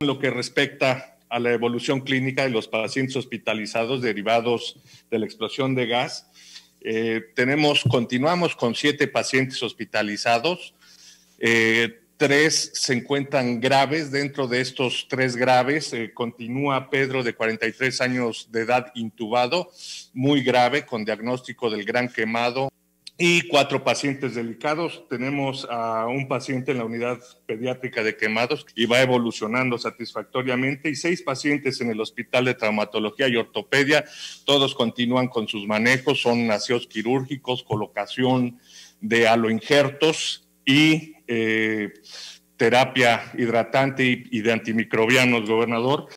en lo que respecta a la evolución clínica de los pacientes hospitalizados derivados de la explosión de gas, eh, tenemos, continuamos con siete pacientes hospitalizados. Eh, tres se encuentran graves. Dentro de estos tres graves, eh, continúa Pedro, de 43 años de edad, intubado, muy grave, con diagnóstico del gran quemado y cuatro pacientes delicados. Tenemos a un paciente en la unidad pediátrica de quemados y va evolucionando satisfactoriamente y seis pacientes en el hospital de traumatología y ortopedia. Todos continúan con sus manejos, son nacidos quirúrgicos, colocación de aloinjertos y eh, terapia hidratante y de antimicrobianos, gobernador.